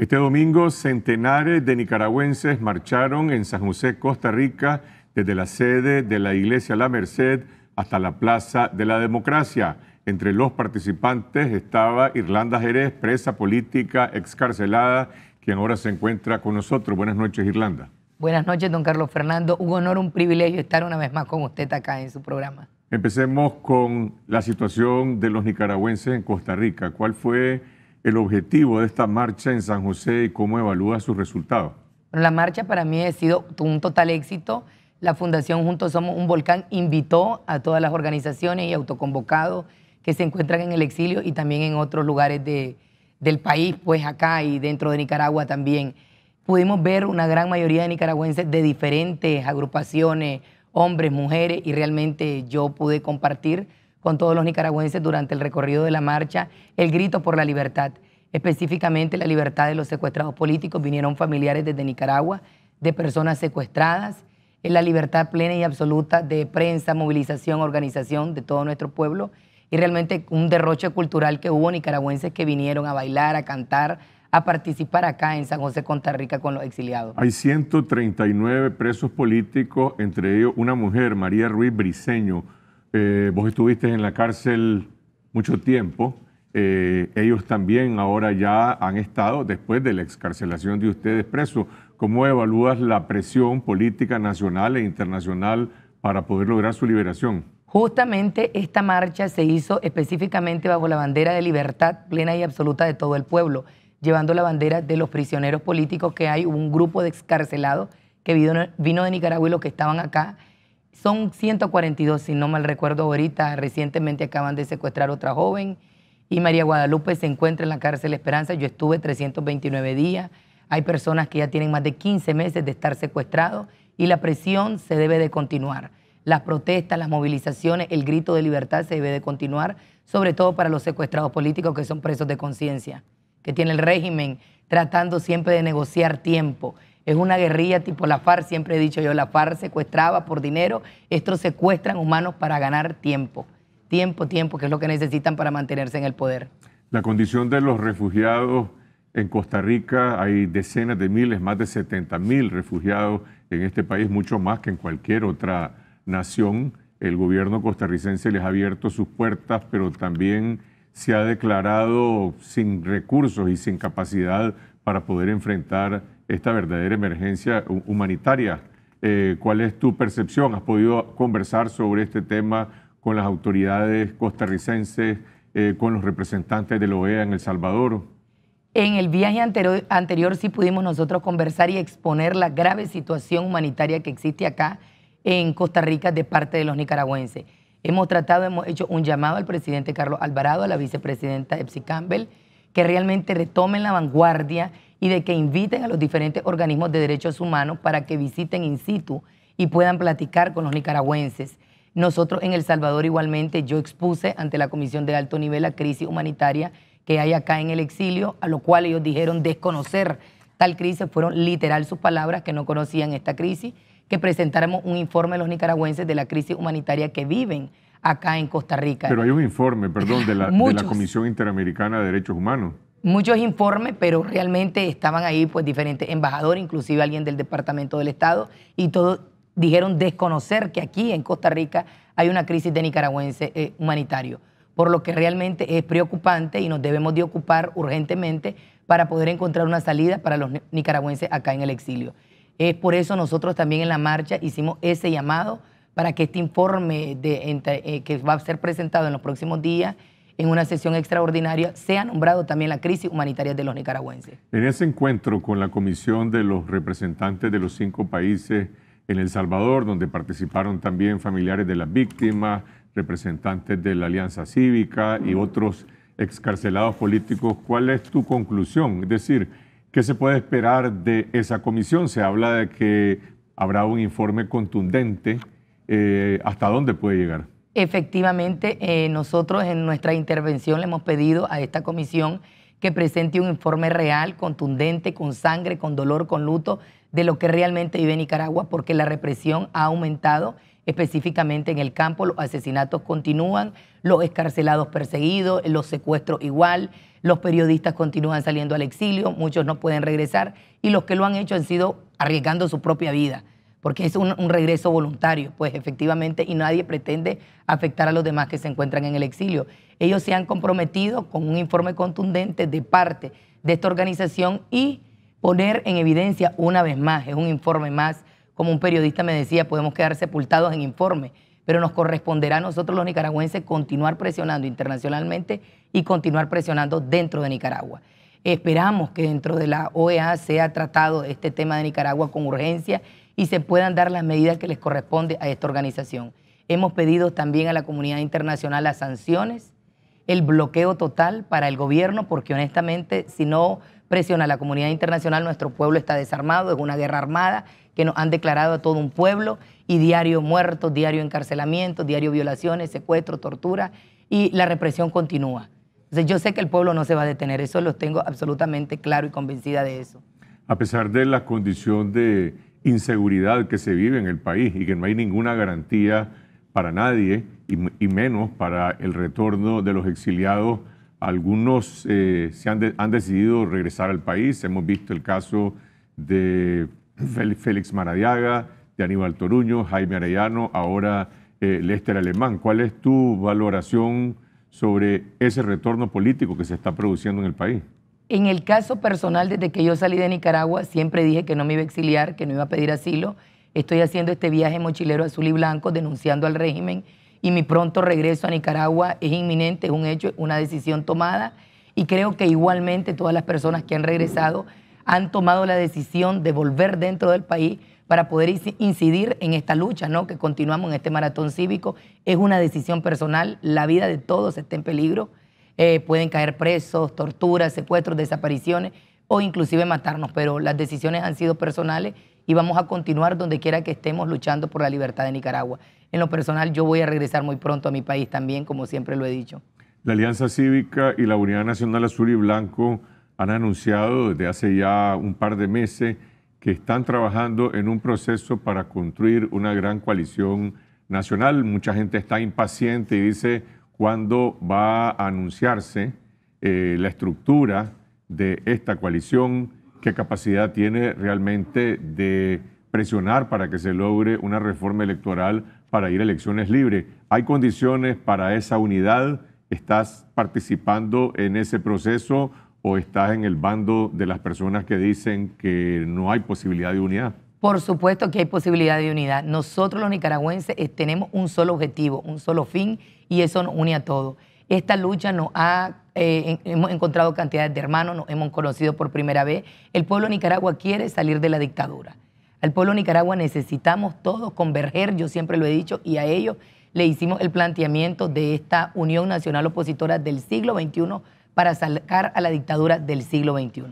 Este domingo, centenares de nicaragüenses marcharon en San José, Costa Rica, desde la sede de la Iglesia La Merced hasta la Plaza de la Democracia. Entre los participantes estaba Irlanda Jerez, presa política excarcelada, quien ahora se encuentra con nosotros. Buenas noches, Irlanda. Buenas noches, don Carlos Fernando. Un honor, un privilegio estar una vez más con usted acá en su programa. Empecemos con la situación de los nicaragüenses en Costa Rica. ¿Cuál fue el objetivo de esta marcha en San José y cómo evalúa sus resultados? la marcha para mí ha sido un total éxito. La Fundación Juntos Somos un Volcán invitó a todas las organizaciones y autoconvocados que se encuentran en el exilio y también en otros lugares del país, pues acá y dentro de Nicaragua también. Pudimos ver una gran mayoría de nicaragüenses de diferentes agrupaciones, hombres, mujeres, y realmente yo pude compartir con todos los nicaragüenses durante el recorrido de la marcha El Grito por la Libertad, específicamente la libertad de los secuestrados políticos. Vinieron familiares desde Nicaragua de personas secuestradas, en la libertad plena y absoluta de prensa, movilización, organización de todo nuestro pueblo y realmente un derroche cultural que hubo nicaragüenses que vinieron a bailar, a cantar, a participar acá en San José, Costa Rica, con los exiliados. Hay 139 presos políticos, entre ellos una mujer, María Ruiz Briceño eh, vos estuviste en la cárcel mucho tiempo. Eh, ellos también ahora ya han estado después de la excarcelación de ustedes presos. ¿Cómo evalúas la presión política nacional e internacional para poder lograr su liberación? Justamente esta marcha se hizo específicamente bajo la bandera de libertad plena y absoluta de todo el pueblo, llevando la bandera de los prisioneros políticos que hay, un grupo de excarcelados que vino de Nicaragua y los que estaban acá son 142, si no mal recuerdo ahorita. Recientemente acaban de secuestrar otra joven y María Guadalupe se encuentra en la cárcel Esperanza. Yo estuve 329 días. Hay personas que ya tienen más de 15 meses de estar secuestrados y la presión se debe de continuar. Las protestas, las movilizaciones, el grito de libertad se debe de continuar, sobre todo para los secuestrados políticos que son presos de conciencia, que tiene el régimen tratando siempre de negociar tiempo, es una guerrilla tipo la FARC, siempre he dicho yo, la FARC secuestraba por dinero, estos secuestran humanos para ganar tiempo, tiempo, tiempo, que es lo que necesitan para mantenerse en el poder. La condición de los refugiados en Costa Rica hay decenas de miles, más de 70 mil refugiados en este país, mucho más que en cualquier otra nación. El gobierno costarricense les ha abierto sus puertas, pero también se ha declarado sin recursos y sin capacidad para poder enfrentar esta verdadera emergencia humanitaria. Eh, ¿Cuál es tu percepción? ¿Has podido conversar sobre este tema con las autoridades costarricenses, eh, con los representantes de la e OEA en El Salvador? En el viaje anterior, anterior sí pudimos nosotros conversar y exponer la grave situación humanitaria que existe acá en Costa Rica de parte de los nicaragüenses. Hemos tratado, hemos hecho un llamado al presidente Carlos Alvarado, a la vicepresidenta Epsi Campbell, que realmente retomen la vanguardia y de que inviten a los diferentes organismos de derechos humanos para que visiten in situ y puedan platicar con los nicaragüenses. Nosotros en El Salvador igualmente, yo expuse ante la Comisión de Alto Nivel la crisis humanitaria que hay acá en el exilio, a lo cual ellos dijeron desconocer tal crisis, fueron literal sus palabras que no conocían esta crisis, que presentáramos un informe a los nicaragüenses de la crisis humanitaria que viven acá en Costa Rica. Pero hay un informe, perdón, de la, de la Comisión Interamericana de Derechos Humanos muchos informes, pero realmente estaban ahí pues diferentes embajadores, inclusive alguien del Departamento del Estado, y todos dijeron desconocer que aquí en Costa Rica hay una crisis de nicaragüense eh, humanitario, por lo que realmente es preocupante y nos debemos de ocupar urgentemente para poder encontrar una salida para los nicaragüenses acá en el exilio. Es por eso nosotros también en la marcha hicimos ese llamado para que este informe eh, que va a ser presentado en los próximos días en una sesión extraordinaria se ha nombrado también la crisis humanitaria de los nicaragüenses. En ese encuentro con la comisión de los representantes de los cinco países en El Salvador, donde participaron también familiares de las víctimas, representantes de la Alianza Cívica y otros excarcelados políticos, ¿cuál es tu conclusión? Es decir, ¿qué se puede esperar de esa comisión? Se habla de que habrá un informe contundente. Eh, ¿Hasta dónde puede llegar? Efectivamente, eh, nosotros en nuestra intervención le hemos pedido a esta comisión que presente un informe real, contundente, con sangre, con dolor, con luto, de lo que realmente vive Nicaragua, porque la represión ha aumentado específicamente en el campo, los asesinatos continúan, los escarcelados perseguidos, los secuestros igual, los periodistas continúan saliendo al exilio, muchos no pueden regresar y los que lo han hecho han sido arriesgando su propia vida porque es un, regreso voluntario, pues efectivamente, y nadie pretende afectar a los demás que se encuentran en el exilio. Ellos se han comprometido con un informe contundente de parte de esta organización y poner en evidencia una vez más, es un informe más, como un periodista me decía, podemos quedar sepultados en informe, pero nos corresponderá a nosotros los nicaragüenses continuar presionando internacionalmente y continuar presionando dentro de Nicaragua. Esperamos que dentro de la OEA sea tratado este tema de Nicaragua con urgencia y se puedan dar las medidas que les corresponde a esta organización. Hemos pedido también a la comunidad internacional las sanciones, el bloqueo total para el gobierno, porque honestamente si no presiona la comunidad internacional, nuestro pueblo está desarmado, es una guerra armada que nos han declarado a todo un pueblo y diario muertos, diario encarcelamiento, diario violaciones, secuestro, tortura y la represión continúa. yo sé que el pueblo no se va a detener, eso lo tengo absolutamente claro y convencida de eso. A pesar de la condición de inseguridad que se vive en el país y que no hay ninguna garantía para nadie y, menos para el retorno de los exiliados. Algunos eh, se han, han, decidido regresar al país. Hemos visto el caso de Félix Maradiaga, de Aníbal Toruño, Jaime Arellano, ahora eh, Lester Alemán. ¿Cuál es tu valoración sobre ese retorno político que se está produciendo en el país? En el caso personal, desde que yo salí de Nicaragua, siempre dije que no me iba a exiliar, que no iba a pedir asilo. Estoy haciendo este viaje mochilero azul y blanco denunciando al régimen y mi pronto regreso a Nicaragua es inminente, es un hecho, una decisión tomada y creo que igualmente todas las personas que han regresado han tomado la decisión de volver dentro del país para poder incidir en esta lucha, ¿no? Que continuamos en este maratón cívico. Es una decisión personal, la vida de todos está en peligro eh, pueden caer presos, torturas, secuestros, desapariciones o inclusive matarnos, pero las decisiones han sido personales y vamos a continuar donde quiera que estemos luchando por la libertad de Nicaragua. En lo personal, yo voy a regresar muy pronto a mi país también, como siempre lo he dicho. La Alianza Cívica y la Unidad Nacional Azul y Blanco han anunciado desde hace ya un par de meses que están trabajando en un proceso para construir una gran coalición nacional. Mucha gente está impaciente y dice, cuándo va a anunciarse eh, la estructura de esta coalición, qué capacidad tiene realmente de presionar para que se logre una reforma electoral para ir a elecciones libres. ¿Hay condiciones para esa unidad? ¿Estás participando en ese proceso o estás en el bando de las personas que dicen que no hay posibilidad de unidad? Por supuesto que hay posibilidad de unidad. Nosotros los nicaragüenses tenemos un solo objetivo, un solo fin, y eso nos une a todos. Esta lucha nos ha, eh, hemos encontrado cantidades de hermanos, nos hemos conocido por primera vez. El pueblo Nicaragua quiere salir de la dictadura. Al pueblo Nicaragua necesitamos todos converger, yo siempre lo he dicho, y a ellos le hicimos el planteamiento de esta Unión Nacional Opositora del siglo XXI para sacar a la dictadura del siglo XXI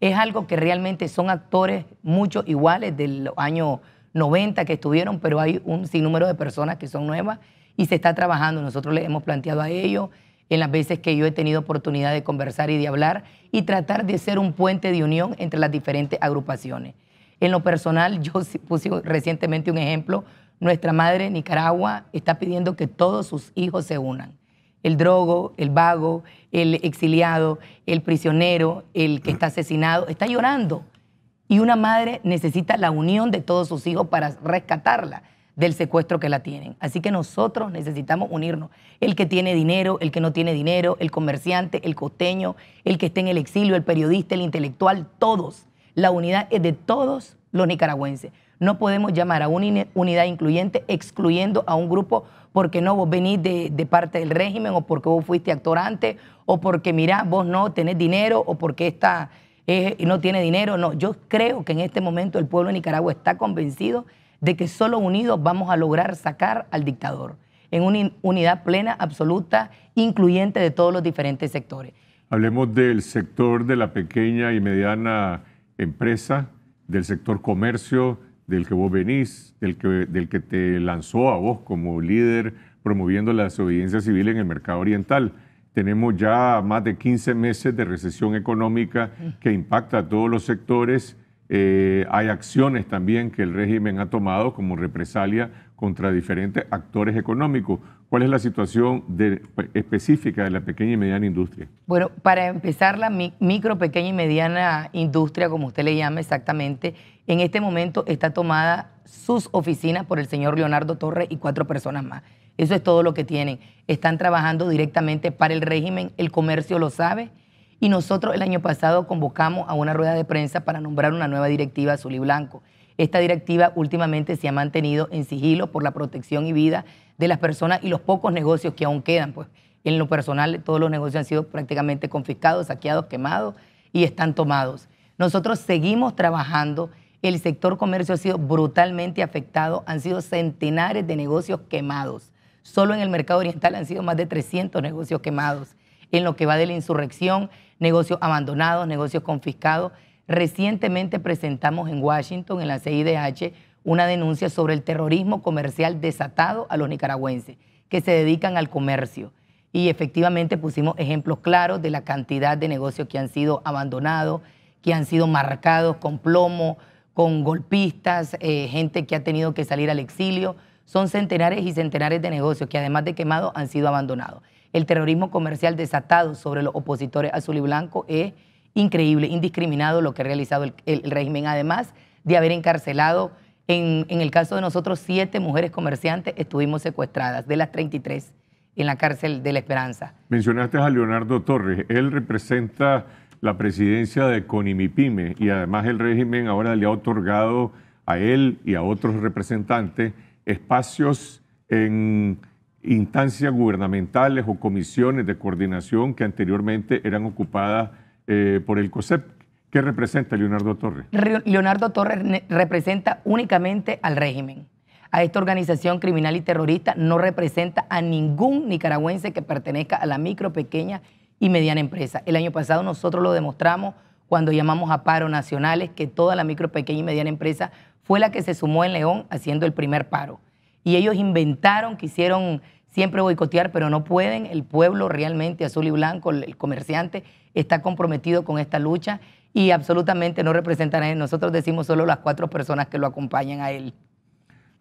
es algo que realmente son actores mucho iguales del año 90 que estuvieron, pero hay un sinnúmero de personas que son nuevas y se está trabajando. Nosotros les hemos planteado a ellos en las veces que yo he tenido oportunidad de conversar y de hablar y tratar de ser un puente de unión entre las diferentes agrupaciones. En lo personal, yo puse recientemente un ejemplo, nuestra madre Nicaragua está pidiendo que todos sus hijos se unan el drogo, el vago, el exiliado, el prisionero, el que está asesinado, está llorando. Y una madre necesita la unión de todos sus hijos para rescatarla del secuestro que la tienen. Así que nosotros necesitamos unirnos. El que tiene dinero, el que no tiene dinero, el comerciante, el costeño, el que esté en el exilio, el periodista, el intelectual, todos. La unidad es de todos los nicaragüenses. No podemos llamar a una unidad incluyente excluyendo a un grupo porque no vos venís de, parte del régimen o porque vos fuiste actor antes o porque mirá, vos no tenés dinero o porque esta no tiene dinero. No, yo creo que en este momento el pueblo de Nicaragua está convencido de que solo unidos vamos a lograr sacar al dictador en una unidad plena, absoluta, incluyente de todos los diferentes sectores. Hablemos del sector de la pequeña y mediana empresa del sector comercio, del que vos venís, del que, del que te lanzó a vos como líder promoviendo la desobediencia civil en el mercado oriental. Tenemos ya más de 15 meses de recesión económica que impacta a todos los sectores eh, hay acciones también que el régimen ha tomado como represalia contra diferentes actores económicos. ¿Cuál es la situación específica de la pequeña y mediana industria? Bueno, para empezar, la micro, pequeña y mediana industria, como usted le llama exactamente, en este momento está tomada sus oficinas por el señor Leonardo Torres y cuatro personas más. Eso es todo lo que tienen. Están trabajando directamente para el régimen, el comercio lo sabe, y nosotros el año pasado convocamos a una rueda de prensa para nombrar una nueva directiva azul y blanco. Esta directiva últimamente se ha mantenido en sigilo por la protección y vida de las personas y los pocos negocios que aún quedan. Pues en lo personal todos los negocios han sido prácticamente confiscados, saqueados, quemados y están tomados. Nosotros seguimos trabajando. El sector comercio ha sido brutalmente afectado. Han sido centenares de negocios quemados. Solo en el mercado oriental han sido más de 300 negocios quemados en lo que va de la insurrección, negocios abandonados, negocios confiscados. Recientemente presentamos en Washington, en la CIDH, una denuncia sobre el terrorismo comercial desatado a los nicaragüenses que se dedican al comercio. Y efectivamente pusimos ejemplos claros de la cantidad de negocios que han sido abandonados, que han sido marcados con plomo, con golpistas, eh, gente que ha tenido que salir al exilio. Son centenares y centenares de negocios que además de quemados han sido abandonados el terrorismo comercial desatado sobre los opositores azul y blanco es increíble, indiscriminado lo que ha realizado el, régimen, además de haber encarcelado, en, el caso de nosotros, siete mujeres comerciantes estuvimos secuestradas, de las 33 en la cárcel de la Esperanza. Mencionaste a Leonardo Torres, él representa la presidencia de Conimipime y además el régimen ahora le ha otorgado a él y a otros representantes espacios en instancias gubernamentales o comisiones de coordinación que anteriormente eran ocupadas eh, por el COSEP. ¿Qué representa Leonardo Torres? Leonardo Torres representa únicamente al régimen. A esta organización criminal y terrorista no representa a ningún nicaragüense que pertenezca a la micro, pequeña y mediana empresa. El año pasado nosotros lo demostramos cuando llamamos a paro nacionales, que toda la micro, pequeña y mediana empresa fue la que se sumó en León haciendo el primer paro y ellos inventaron, quisieron siempre boicotear, pero no pueden. El pueblo realmente azul y blanco, el comerciante, está comprometido con esta lucha y absolutamente no representan a él. Nosotros decimos solo las cuatro personas que lo acompañan a él.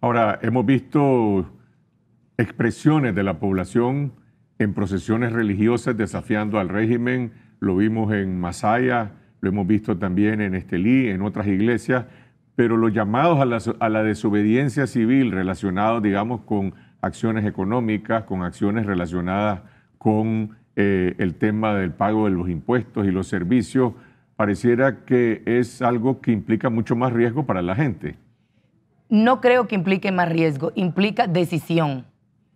Ahora, hemos visto expresiones de la población en procesiones religiosas desafiando al régimen, lo vimos en Masaya, lo hemos visto también en Estelí, en otras iglesias pero los llamados a la, desobediencia civil relacionados, digamos, con acciones económicas, con acciones relacionadas con eh, el tema del pago de los impuestos y los servicios, pareciera que es algo que implica mucho más riesgo para la gente. No creo que implique más riesgo, implica decisión,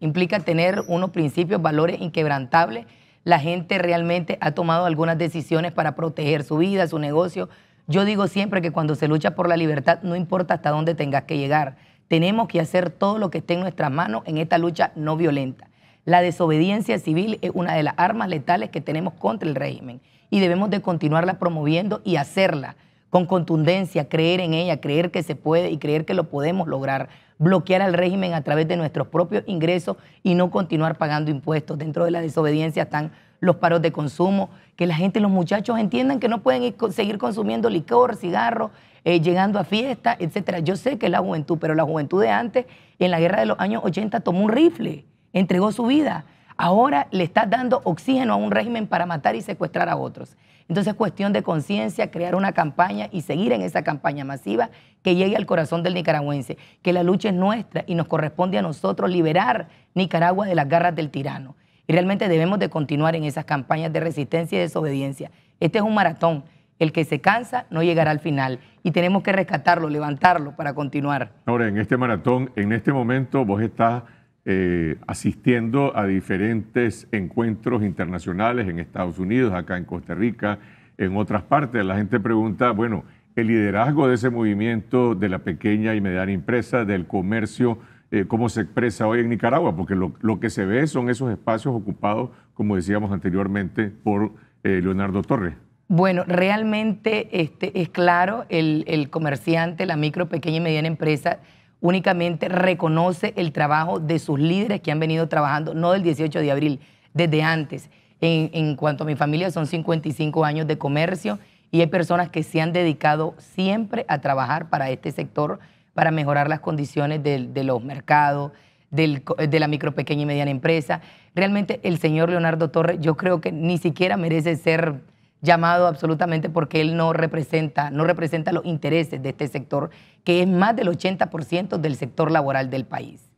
implica tener unos principios, valores inquebrantables. La gente realmente ha tomado algunas decisiones para proteger su vida, su negocio, yo digo siempre que cuando se lucha por la libertad, no importa hasta dónde tengas que llegar, tenemos que hacer todo lo que esté en nuestras manos en esta lucha no violenta. La desobediencia civil es una de las armas letales que tenemos contra el régimen y debemos de continuarla promoviendo y hacerla con contundencia, creer en ella, creer que se puede y creer que lo podemos lograr, bloquear al régimen a través de nuestros propios ingresos y no continuar pagando impuestos. Dentro de la desobediencia están los paros de consumo, que la gente, los muchachos entiendan que no pueden seguir consumiendo licor, cigarro, eh, llegando a fiestas, etcétera. Yo sé que la juventud, pero la juventud de antes, en la guerra de los años 80, tomó un rifle, entregó su vida. Ahora le está dando oxígeno a un régimen para matar y secuestrar a otros. Entonces es cuestión de conciencia, crear una campaña y seguir en esa campaña masiva que llegue al corazón del nicaragüense, que la lucha es nuestra y nos corresponde a nosotros liberar Nicaragua de las garras del tirano. Y realmente debemos de continuar en esas campañas de resistencia y desobediencia. Este es un maratón. El que se cansa no llegará al final y tenemos que rescatarlo, levantarlo para continuar. Ahora, en este maratón, en este momento vos estás eh, asistiendo a diferentes encuentros internacionales en Estados Unidos, acá en Costa Rica, en otras partes. La gente pregunta, bueno, el liderazgo de ese movimiento de la pequeña y mediana empresa, del comercio, eh, cómo se expresa hoy en Nicaragua, porque lo, que se ve son esos espacios ocupados, como decíamos anteriormente, por eh, Leonardo Torres. Bueno, realmente este, es claro, el comerciante, la micro, pequeña y mediana empresa únicamente reconoce el trabajo de sus líderes que han venido trabajando, no del 18 de abril, desde antes. En, cuanto a mi familia, son 55 años de comercio y hay personas que se han dedicado siempre a trabajar para este sector, para mejorar las condiciones de, los mercados, de la micro, pequeña y mediana empresa. Realmente el señor Leonardo Torres yo creo que ni siquiera merece ser llamado absolutamente porque él no representa, no representa los intereses de este sector, que es más del 80% del sector laboral del país.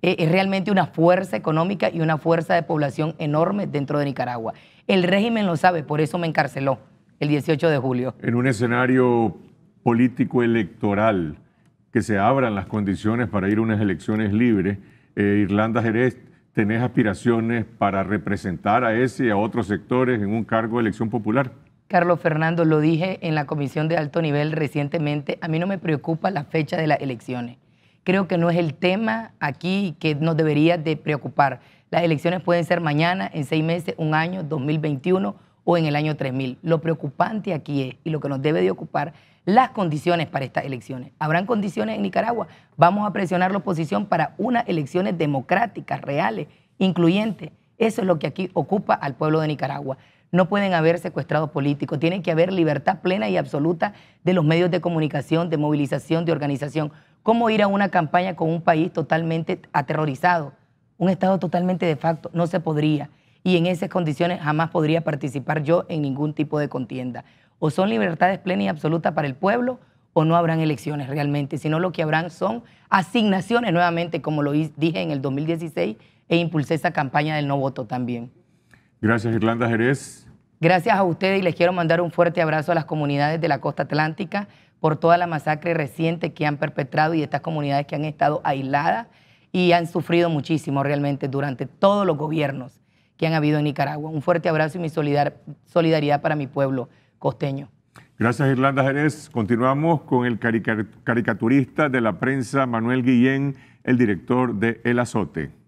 E, es realmente una fuerza económica y una fuerza de población enorme dentro de Nicaragua. El régimen lo sabe, por eso me encarceló el 18 de julio. En un escenario político electoral, que se abran las condiciones para ir a unas elecciones libres, eh, Irlanda Jerez tenés aspiraciones para representar a ese y a otros sectores en un cargo de elección popular? Carlos Fernando, lo dije en la comisión de alto nivel recientemente, a mí no me preocupa la fecha de las elecciones. Creo que no es el tema aquí que nos debería de preocupar. Las elecciones pueden ser mañana, en seis meses, un año, 2021 o en el año 3000. Lo preocupante aquí es, y lo que nos debe de ocupar, las condiciones para estas elecciones. ¿Habrán condiciones en Nicaragua? Vamos a presionar la oposición para unas elecciones democráticas, reales, incluyentes. Eso es lo que aquí ocupa al pueblo de Nicaragua. No pueden haber secuestrados políticos, tiene que haber libertad plena y absoluta de los medios de comunicación, de movilización, de organización. ¿Cómo ir a una campaña con un país totalmente aterrorizado, un Estado totalmente de facto? No se podría. Y en esas condiciones jamás podría participar yo en ningún tipo de contienda o son libertades plenas y absolutas para el pueblo o no habrán elecciones realmente, sino lo que habrán son asignaciones nuevamente, como lo dije en el 2016 e impulsé esa campaña del no voto también. Gracias, Irlanda Jerez. Gracias a ustedes y les quiero mandar un fuerte abrazo a las comunidades de la costa atlántica por toda la masacre reciente que han perpetrado y estas comunidades que han estado aisladas y han sufrido muchísimo realmente durante todos los gobiernos que han habido en Nicaragua. Un fuerte abrazo y mi solidaridad para mi pueblo. Gracias, Irlanda Jerez. Continuamos con el caricaturista de la prensa, Manuel Guillén, el director de El Azote.